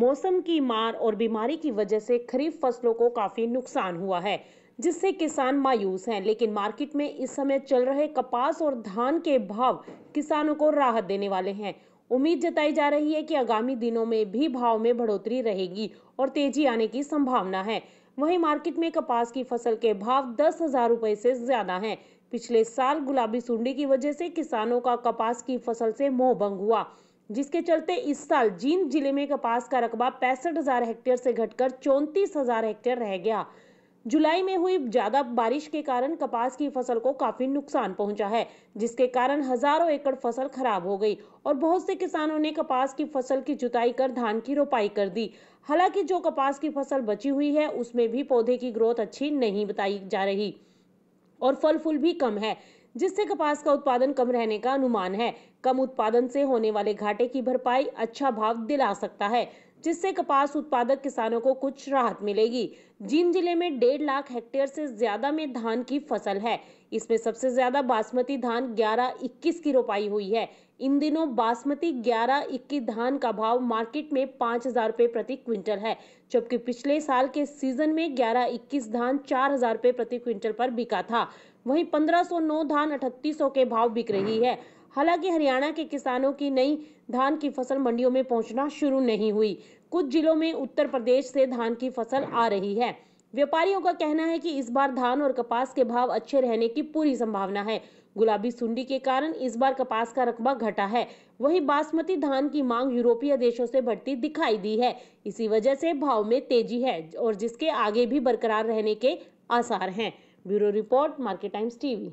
मौसम की मार और बीमारी की वजह से खरीफ फसलों को काफ़ी नुकसान हुआ है जिससे किसान मायूस हैं लेकिन मार्केट में इस समय चल रहे कपास और धान के भाव किसानों को राहत देने वाले हैं उम्मीद जताई जा रही है कि आगामी दिनों में भी भाव में बढ़ोतरी रहेगी और तेजी आने की संभावना है वहीं मार्केट में कपास की फसल के भाव दस हजार रुपए से ज्यादा हैं। पिछले साल गुलाबी सुंडी की वजह से किसानों का कपास की फसल से मोह भंग हुआ जिसके चलते इस साल जींद जिले में कपास का रकबा पैंसठ हजार हेक्टेयर से घटकर चौंतीस हजार हेक्टेयर रह गया जुलाई में हुई ज्यादा बारिश के कारण कपास की फसल को काफी नुकसान पहुंचा है जिसके कारण हजारों एकड़ फसल खराब हो गई और बहुत से किसानों ने कपास की फसल की जुताई कर धान की रोपाई कर दी हालांकि जो कपास की फसल बची हुई है उसमें भी पौधे की ग्रोथ अच्छी नहीं बताई जा रही और फल फूल भी कम है जिससे कपास का उत्पादन कम रहने का अनुमान है कम उत्पादन से होने वाले घाटे की भरपाई अच्छा भाव दिला सकता है जिससे कपास उत्पादक किसानों को कुछ राहत मिलेगी जींद जिले में डेढ़ लाख हेक्टेयर से ज्यादा में धान की फसल है इसमें सबसे ज्यादा बासमती धान 11-21 की रोपाई हुई है इन दिनों बासमती 11-21 धान का भाव मार्केट में पाँच हजार रुपये प्रति क्विंटल है जबकि पिछले साल के सीजन में 11-21 धान चार हजार रुपये प्रति क्विंटल पर बिका था वहीं 1509 धान सौ के भाव बिक रही है हालांकि हरियाणा के किसानों की नई धान की फसल मंडियों में पहुंचना शुरू नहीं हुई कुछ जिलों में उत्तर प्रदेश से धान की फसल आ रही है व्यापारियों का कहना है कि इस बार धान और कपास के भाव अच्छे रहने की पूरी संभावना है गुलाबी सुंडी के कारण इस बार कपास का रकबा घटा है वहीं बासमती धान की मांग यूरोपीय देशों से बढ़ती दिखाई दी है इसी वजह से भाव में तेजी है और जिसके आगे भी बरकरार रहने के आसार हैं bureau report Market Times TV